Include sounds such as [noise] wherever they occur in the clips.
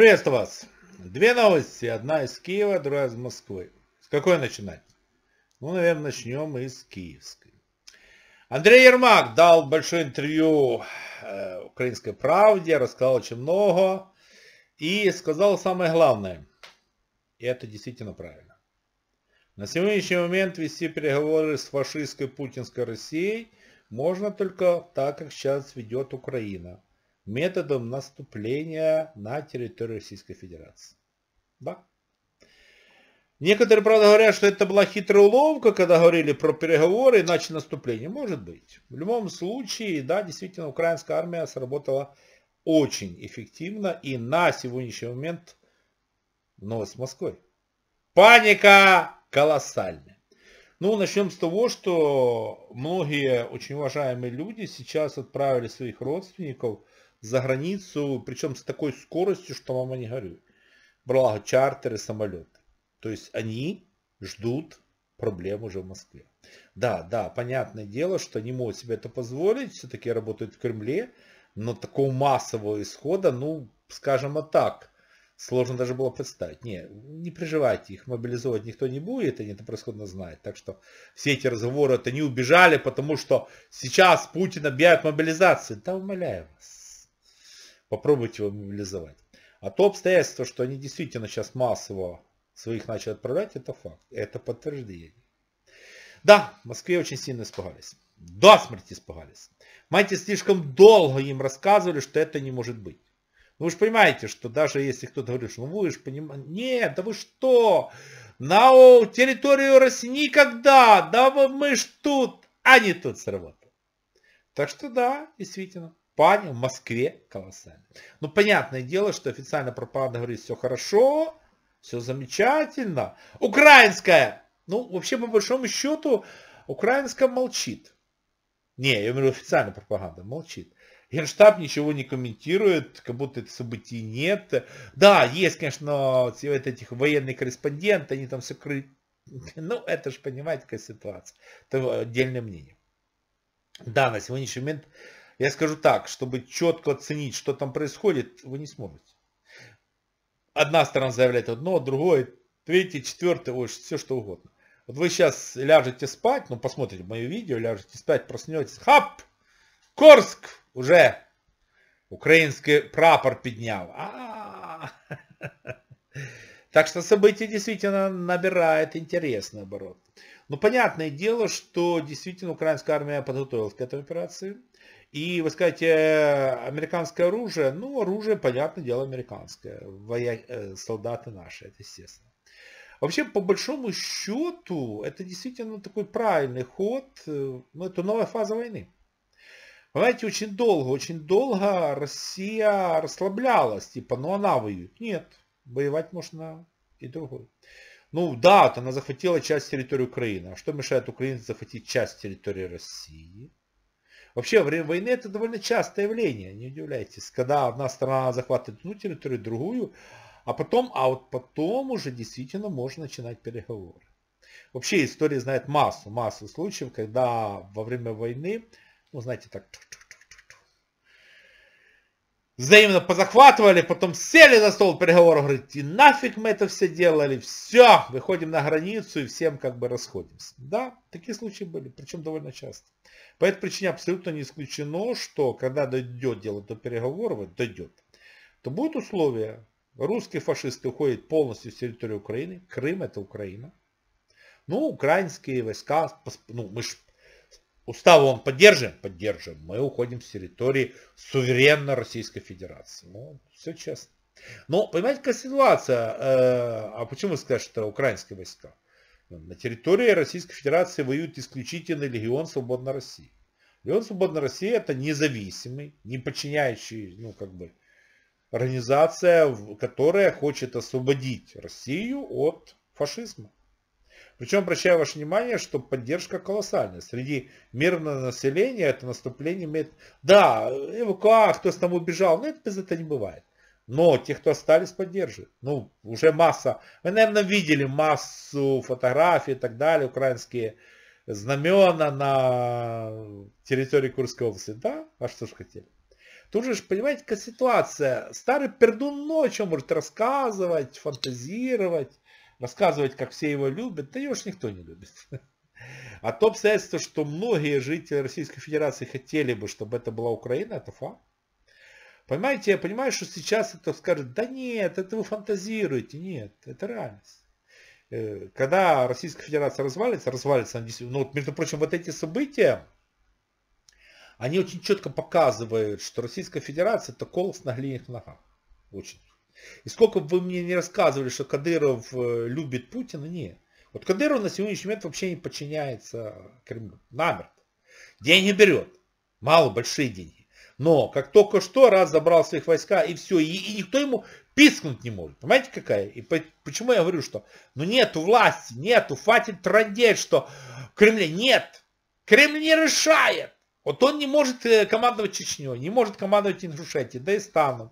Приветствую вас! Две новости. Одна из Киева, другая из Москвы. С какой начинать? Ну, наверное, начнем из киевской. Андрей Ермак дал большое интервью э, «Украинской правде», рассказал очень много и сказал самое главное. И это действительно правильно. На сегодняшний момент вести переговоры с фашистской путинской Россией можно только так, как сейчас ведет Украина – методом наступления на территорию Российской Федерации. Да. Некоторые, правда, говорят, что это была хитрая уловка, когда говорили про переговоры, иначе наступление. Может быть. В любом случае, да, действительно, украинская армия сработала очень эффективно и на сегодняшний момент новость с Москвой. Паника колоссальная. Ну, начнем с того, что многие очень уважаемые люди сейчас отправили своих родственников за границу, причем с такой скоростью, что мама не горюй. Благо, чартеры, самолеты. То есть они ждут проблем уже в Москве. Да, да, понятное дело, что они могут себе это позволить, все-таки работают в Кремле, но такого массового исхода, ну, скажем а так, сложно даже было представить. Не, не приживайте их мобилизовать никто не будет, они это происходно знают. Так что все эти разговоры, это не убежали, потому что сейчас Путин объявит мобилизацию. Да умоляю вас, попробуйте его мобилизовать. А то обстоятельство, что они действительно сейчас массово своих начали отправлять, это факт, это подтверждение. Да, в Москве очень сильно испугались. До смерти испугались. Мать слишком долго им рассказывали, что это не может быть. Ну вы же понимаете, что даже если кто-то говорит, что ну вы же понимаете, нет, да вы что, на территорию России никогда, да вы, мы ж тут, а не тут сработало. Так что да, действительно, паня в Москве колоссально. Ну понятное дело, что официально пропаганда говорит, все хорошо, все замечательно. Украинская! Ну, вообще, по большому счету, украинская молчит. Не, я имею в виду официальная пропаганда, молчит. Генштаб ничего не комментирует, как будто это событий нет. Да, есть, конечно, вот этих военных корреспондентов, они там сокрыты. [laughs] Ну, это же, понимаете, какая ситуация. Это отдельное мнение. Да, на сегодняшний момент я скажу так, чтобы четко оценить, что там происходит, вы не сможете. Одна сторона заявляет одно, а другое, третье, четвертое, ой, все что угодно. Вот вы сейчас ляжете спать, ну посмотрите мое видео, ляжете спать, проснетесь, хап, Корск, уже украинский прапор поднял. А -а [laughs] -а. Так что события действительно набирает интересный оборот. Но ну, понятное дело, что действительно украинская армия подготовилась к этой операции. И, вы скажете, американское оружие, ну, оружие, понятное дело, американское. Воя... Э, солдаты наши, это естественно. Вообще, по большому счету, это действительно такой правильный ход. Э, ну, это новая фаза войны. Знаете, очень долго, очень долго Россия расслаблялась, типа, ну она воюет. Нет, воевать можно и другой. Ну да, вот она захватила часть территории Украины. А что мешает Украине захватить часть территории России? Вообще, во время войны это довольно частое явление, не удивляйтесь. Когда одна страна захватывает одну территорию, другую, а потом, а вот потом уже действительно можно начинать переговоры. Вообще история знает массу, массу случаев, когда во время войны ну, знаете, так взаимно позахватывали, потом сели за стол переговоров, говорит, и нафиг мы это все делали, все, выходим на границу и всем как бы расходимся. Да, такие случаи были, причем довольно часто. По этой причине абсолютно не исключено, что когда дойдет дело до переговоров, дойдет, то будут условия, русские фашисты уходят полностью с территории Украины, Крым это Украина, ну, украинские войска, ну, мы же Устав он поддержим? Поддержим. Мы уходим с территории суверенно Российской Федерации. Ну, все честно. Но, понимаете, какая ситуация? Э, а почему сказать, что украинские войска? На территории Российской Федерации воюет исключительно легион Свободной России. Легион Свободной России это независимый, не подчиняющий, ну, как бы, организация, которая хочет освободить Россию от фашизма. Причем обращаю ваше внимание, что поддержка колоссальная. Среди мирного населения это наступление имеет... Да, эвакуа, кто там убежал, но это без этого не бывает. Но те, кто остались, поддерживают. Ну, уже масса. Вы, наверное, видели массу фотографий и так далее, украинские знамена на территории Курской области. Да? А что ж хотели? Тут же, понимаете, какая ситуация. Старый пердун ночью может рассказывать, фантазировать рассказывать, как все его любят, да его ж никто не любит. А то обстоятельство, что многие жители Российской Федерации хотели бы, чтобы это была Украина, это факт. Понимаете, я понимаю, что сейчас это скажет, да нет, это вы фантазируете, нет, это реальность. Э, когда Российская Федерация развалится, развалится, ну вот, между прочим, вот эти события, они очень четко показывают, что Российская Федерация это колос на глиняных ногах. Очень и сколько бы вы мне не рассказывали, что Кадыров э, любит Путина, нет. Вот Кадыров на сегодняшний момент вообще не подчиняется Кремлю. Намертво. Деньги берет. Мало, большие деньги. Но как только что раз забрал своих войска и все, и, и никто ему пискнуть не может. Понимаете, какая? И почему я говорю, что ну нету власти, нету, хватит трандеть, что в Кремле нет. Кремль не решает. Вот он не может э, командовать Чечней, не может командовать Ингушетией, Дагестаном,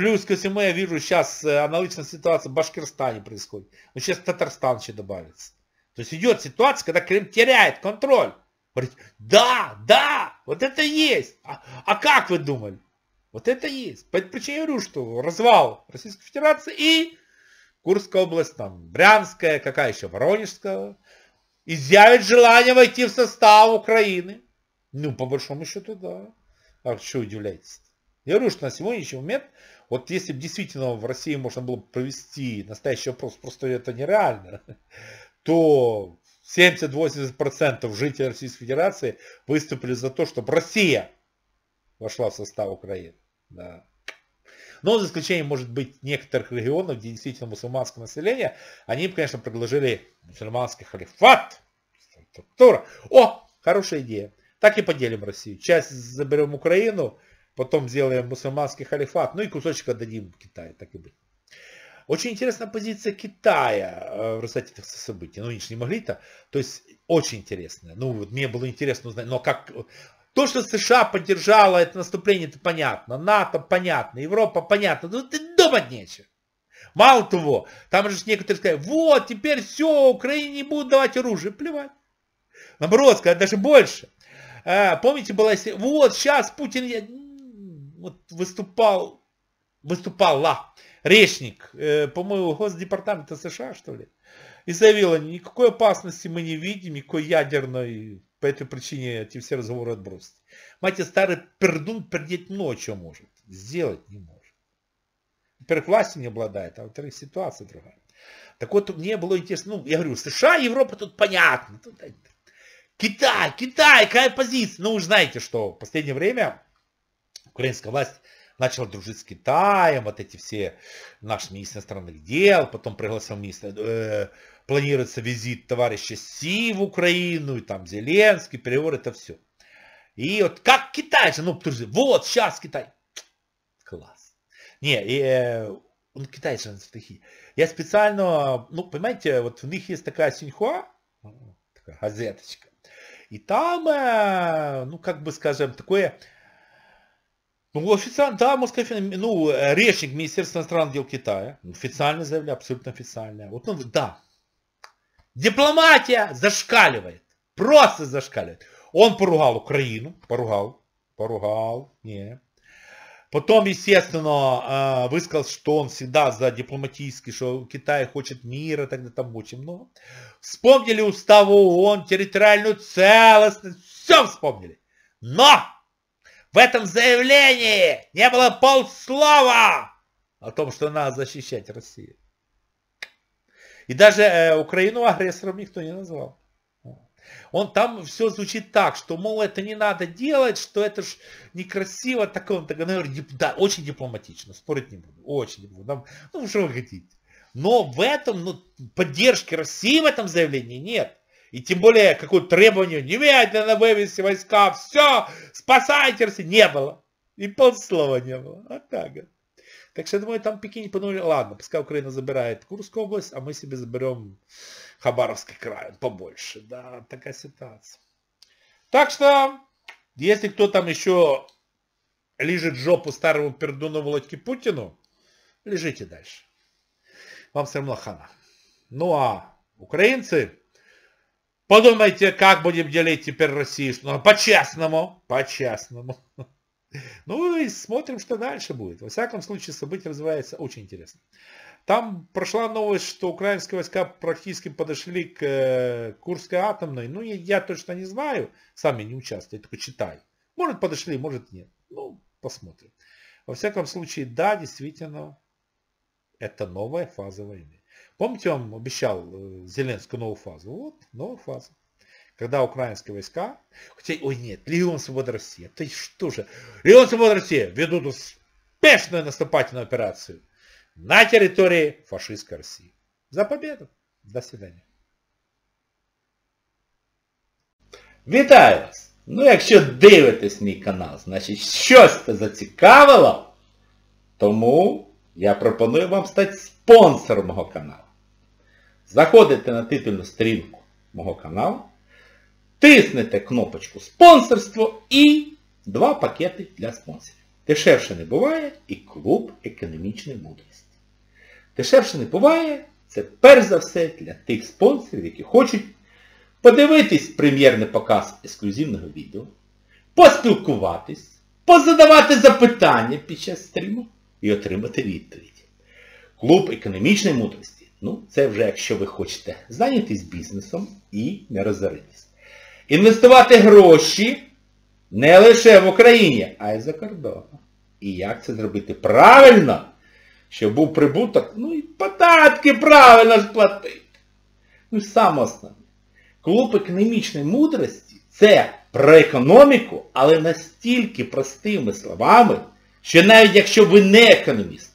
Плюс ко всему я вижу сейчас э, аналогичная ситуация в Башкирстане происходит. Но ну, сейчас Татарстан еще добавится. То есть идет ситуация, когда Крым теряет контроль. Говорит, да, да, вот это есть. А, а как вы думали? Вот это есть. По я говорю, что развал Российской Федерации и Курская область, там, Брянская, какая еще, Воронежская, изъявит желание войти в состав Украины. Ну, по большому счету, да. А что удивляетесь? Я говорю, что на сегодняшний момент вот если бы действительно в России можно было провести настоящий опрос, просто это нереально, [laughs] то 70-80% жителей Российской Федерации выступили за то, чтобы Россия вошла в состав Украины. Да. Но за исключением, может быть, некоторых регионов, где действительно мусульманское население, они, конечно, предложили мусульманский халифат. Структура. О, хорошая идея. Так и поделим Россию. Часть заберем Украину, Потом сделаем мусульманский халифат. Ну и кусочек отдадим Китаю, так и быть. Очень интересная позиция Китая э, в результате этих событий. Ну, они же не могли-то. То есть, очень интересная. Ну, вот мне было интересно узнать. Но как... То, что США поддержало это наступление, это понятно. НАТО понятно, Европа понятно. Ну, Тут думать нечего. Мало того, там же некоторые сказали, вот, теперь все, Украине не будут давать оружие. Плевать. Наоборот, сказать даже больше. Э, помните, была... Вот, сейчас Путин вот выступал, выступала речник, э, по-моему, Госдепартамента США, что ли, и заявила, никакой опасности мы не видим, никакой ядерной, по этой причине эти все разговоры отбросить. Мать, старый пердун пердеть ночью может, сделать не может. Во-первых, власти не обладает, а во-вторых, ситуация другая. Так вот, мне было интересно, ну, я говорю, США, Европа тут понятно. Тут, э, Китай, Китай, какая позиция? Ну, вы знаете, что в последнее время украинская власть начала дружить с Китаем, вот эти все, наш министр иностранных дел, потом пригласил министра, э, планируется визит товарища Си в Украину, и там Зеленский, переговор, это все. И вот как Китай же, ну, вот сейчас Китай. Класс. Не, э, он ну, Китай же стихи. Я специально, ну, понимаете, вот у них есть такая синьхуа, такая газеточка, и там, э, ну, как бы, скажем, такое ну, официально, да, Москва, ну, э, речник Министерства иностранных дел Китая, официально заявляю, абсолютно официально. Вот он, да. Дипломатия зашкаливает. Просто зашкаливает. Он поругал Украину, поругал, поругал, не. Потом, естественно, э, высказал, что он всегда за дипломатический, что Китай хочет мира, тогда там очень много. Вспомнили устав ООН, территориальную целостность, все вспомнили. Но в этом заявлении не было полслова о том, что надо защищать Россию. И даже э, Украину агрессором никто не назвал. Он там все звучит так, что, мол, это не надо делать, что это ж некрасиво, так он так говорит, да, очень дипломатично, спорить не буду, очень не буду, там, ну, что вы хотите. Но в этом, ну, поддержки России в этом заявлении нет. И тем более, какое требование, немедленно вывести войска, все, спасайте Россию, не было. И полслова не было. А так. Так что, я думаю, там Пекин подумали, ладно, пускай Украина забирает Курскую область, а мы себе заберем Хабаровский край, побольше. Да, такая ситуация. Так что, если кто там еще лежит жопу старому пердуну Володьке Путину, лежите дальше. Вам все равно хана. Ну а украинцы Подумайте, как будем делить теперь Россию. Ну, по-честному. По-честному. [laughs] Ну и смотрим, что дальше будет. Во всяком случае, событие развивается очень интересно. Там прошла новость, что украинские войска практически подошли к э, Курской атомной. Ну, я, я точно не знаю. Сами не участвую, только читаю. Может, подошли, может, нет. Ну, посмотрим. Во всяком случае, да, действительно, это новая фаза войны. Помните, он обещал э, Зеленскую новую фазу? Вот, новая фаза. Когда украинские войска, хотя, ой нет, Легион Свободы России, то есть что же, Легион Свободы России ведут успешную наступательную операцию на территории фашистской России. За победу! До свидания. Вітаю вас! Ну, если дивитесь мій канал, значит, что-то зацікавило, тому я пропоную вам стать спонсором моего канала. Заходите на титульну сторінку мого каналу, тиснете кнопочку спонсорство і два пакети для спонсорів. Дешевше не буває і клуб економічної мудрості. Дешевше не буває, це перш за все для тих спонсорів, які хочуть подивитись прем'єрний показ ексклюзивного відео, поспілкуватись, позадавати запитання під час стріму і отримати відповідь. Клуб економічної мудрості. Ну, це вже якщо ви хочете зайнятися бізнесом і не розоритись. Інвестувати гроші не лише в Україні, а й за кордоном. І як це зробити правильно, щоб був прибуток, ну і податки правильно сплатити. Ну і саме основне. Клуб економічної мудрості це про економіку, але настільки простими словами, що навіть якщо ви не економіст,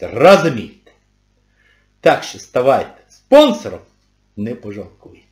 розумієте. Так що ставайте спонсором, не пожалкуєте.